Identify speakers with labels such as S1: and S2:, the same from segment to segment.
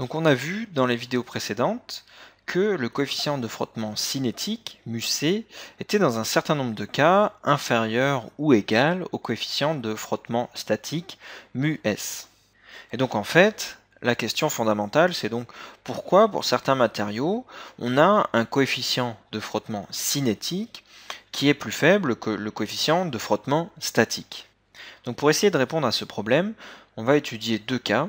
S1: Donc on a vu dans les vidéos précédentes que le coefficient de frottement cinétique, μc, était dans un certain nombre de cas inférieur ou égal au coefficient de frottement statique, μs. Et donc en fait, la question fondamentale, c'est donc pourquoi pour certains matériaux, on a un coefficient de frottement cinétique qui est plus faible que le coefficient de frottement statique. Donc pour essayer de répondre à ce problème, on va étudier deux cas,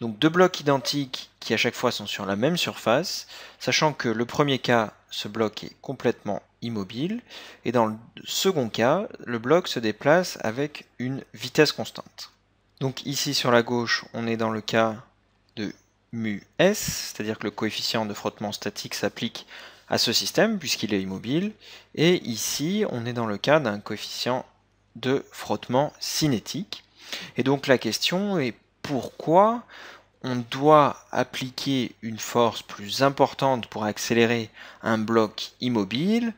S1: donc deux blocs identiques qui à chaque fois sont sur la même surface, sachant que le premier cas, ce bloc est complètement immobile, et dans le second cas, le bloc se déplace avec une vitesse constante. Donc ici sur la gauche, on est dans le cas de mu s, c'est-à-dire que le coefficient de frottement statique s'applique à ce système puisqu'il est immobile, et ici on est dans le cas d'un coefficient de frottement cinétique. Et donc la question est pourquoi on doit appliquer une force plus importante pour accélérer un bloc immobile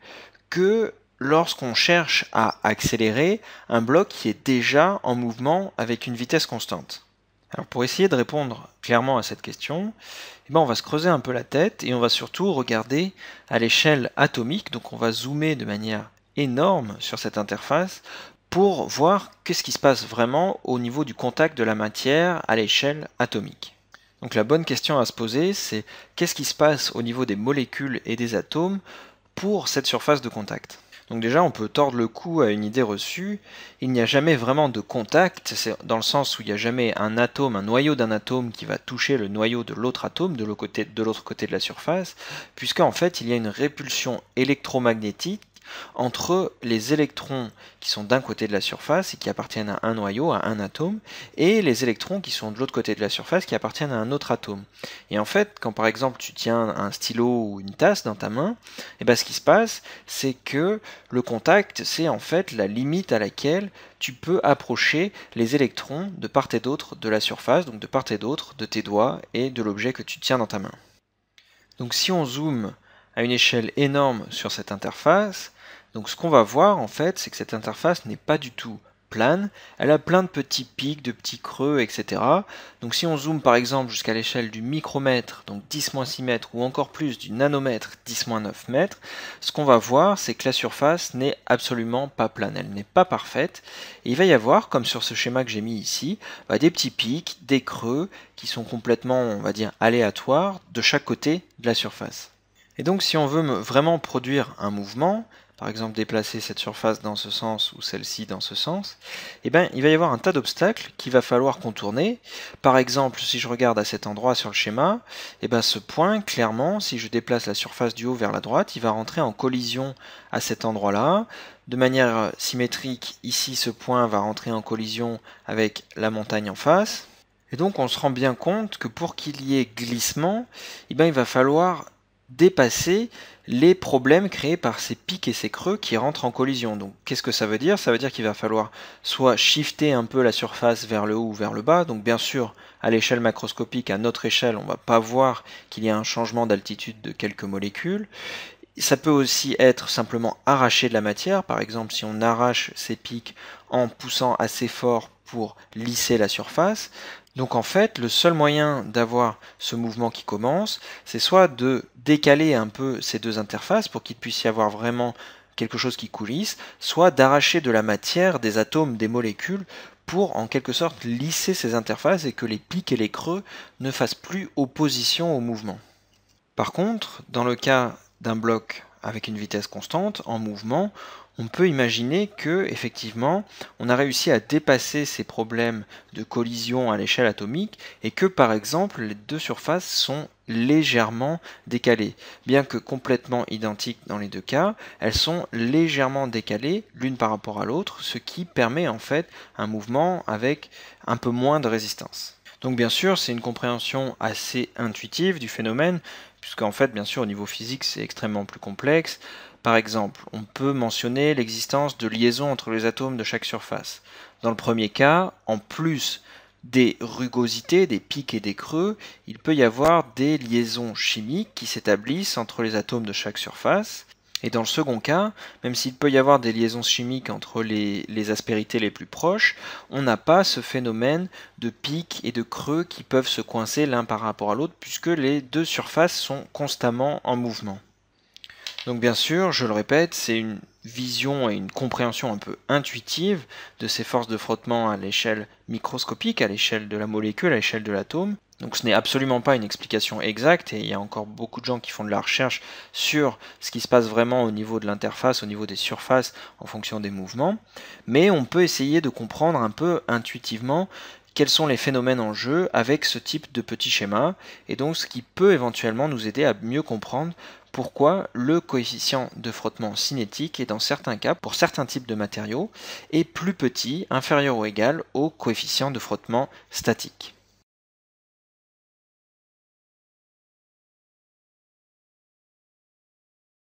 S1: que lorsqu'on cherche à accélérer un bloc qui est déjà en mouvement avec une vitesse constante. Alors pour essayer de répondre clairement à cette question, eh ben, on va se creuser un peu la tête et on va surtout regarder à l'échelle atomique, donc on va zoomer de manière énorme sur cette interface pour voir qu'est-ce qui se passe vraiment au niveau du contact de la matière à l'échelle atomique. Donc la bonne question à se poser, c'est qu'est-ce qui se passe au niveau des molécules et des atomes pour cette surface de contact. Donc déjà, on peut tordre le cou à une idée reçue. Il n'y a jamais vraiment de contact, c'est dans le sens où il n'y a jamais un atome, un noyau d'un atome qui va toucher le noyau de l'autre atome de l'autre côté, côté de la surface, puisqu'en fait, il y a une répulsion électromagnétique entre les électrons qui sont d'un côté de la surface et qui appartiennent à un noyau, à un atome, et les électrons qui sont de l'autre côté de la surface qui appartiennent à un autre atome. Et en fait, quand par exemple tu tiens un stylo ou une tasse dans ta main, et eh ben, ce qui se passe, c'est que le contact, c'est en fait la limite à laquelle tu peux approcher les électrons de part et d'autre de la surface, donc de part et d'autre de tes doigts et de l'objet que tu tiens dans ta main. Donc si on zoome à une échelle énorme sur cette interface. Donc ce qu'on va voir en fait, c'est que cette interface n'est pas du tout plane, elle a plein de petits pics, de petits creux, etc. Donc si on zoome par exemple jusqu'à l'échelle du micromètre, donc 10-6 mètres, ou encore plus du nanomètre, 10-9 mètres, ce qu'on va voir c'est que la surface n'est absolument pas plane, elle n'est pas parfaite, et il va y avoir, comme sur ce schéma que j'ai mis ici, bah, des petits pics, des creux, qui sont complètement, on va dire, aléatoires de chaque côté de la surface. Et donc si on veut vraiment produire un mouvement, par exemple déplacer cette surface dans ce sens ou celle-ci dans ce sens, eh bien, il va y avoir un tas d'obstacles qu'il va falloir contourner. Par exemple, si je regarde à cet endroit sur le schéma, eh ben, ce point, clairement, si je déplace la surface du haut vers la droite, il va rentrer en collision à cet endroit-là. De manière euh, symétrique, ici, ce point va rentrer en collision avec la montagne en face. Et donc on se rend bien compte que pour qu'il y ait glissement, eh bien, il va falloir dépasser les problèmes créés par ces pics et ces creux qui rentrent en collision. Donc qu'est-ce que ça veut dire Ça veut dire qu'il va falloir soit shifter un peu la surface vers le haut ou vers le bas. Donc bien sûr, à l'échelle macroscopique, à notre échelle, on ne va pas voir qu'il y a un changement d'altitude de quelques molécules. Ça peut aussi être simplement arracher de la matière, par exemple si on arrache ces pics en poussant assez fort pour lisser la surface. Donc en fait, le seul moyen d'avoir ce mouvement qui commence, c'est soit de décaler un peu ces deux interfaces pour qu'il puisse y avoir vraiment quelque chose qui coulisse, soit d'arracher de la matière, des atomes, des molécules, pour en quelque sorte lisser ces interfaces et que les pics et les creux ne fassent plus opposition au mouvement. Par contre, dans le cas d'un bloc avec une vitesse constante en mouvement, on peut imaginer que effectivement on a réussi à dépasser ces problèmes de collision à l'échelle atomique et que par exemple les deux surfaces sont légèrement décalées. Bien que complètement identiques dans les deux cas, elles sont légèrement décalées l'une par rapport à l'autre, ce qui permet en fait un mouvement avec un peu moins de résistance. Donc bien sûr, c'est une compréhension assez intuitive du phénomène, qu'en fait, bien sûr, au niveau physique, c'est extrêmement plus complexe. Par exemple, on peut mentionner l'existence de liaisons entre les atomes de chaque surface. Dans le premier cas, en plus des rugosités, des pics et des creux, il peut y avoir des liaisons chimiques qui s'établissent entre les atomes de chaque surface. Et dans le second cas, même s'il peut y avoir des liaisons chimiques entre les, aspérités les plus proches, on n'a pas ce phénomène de pics et de creux qui peuvent se coincer l'un par rapport à l'autre puisque les deux surfaces sont constamment en mouvement. Donc bien sûr, je le répète, c'est une vision et une compréhension un peu intuitive de ces forces de frottement à l'échelle microscopique, à l'échelle de la molécule, à l'échelle de l'atome, donc ce n'est absolument pas une explication exacte et il y a encore beaucoup de gens qui font de la recherche sur ce qui se passe vraiment au niveau de l'interface, au niveau des surfaces en fonction des mouvements, mais on peut essayer de comprendre un peu intuitivement quels sont les phénomènes en jeu avec ce type de petit schéma et donc ce qui peut éventuellement nous aider à mieux comprendre pourquoi le coefficient de frottement cinétique est dans certains cas, pour certains types de matériaux, est plus petit, inférieur ou égal au coefficient de frottement statique.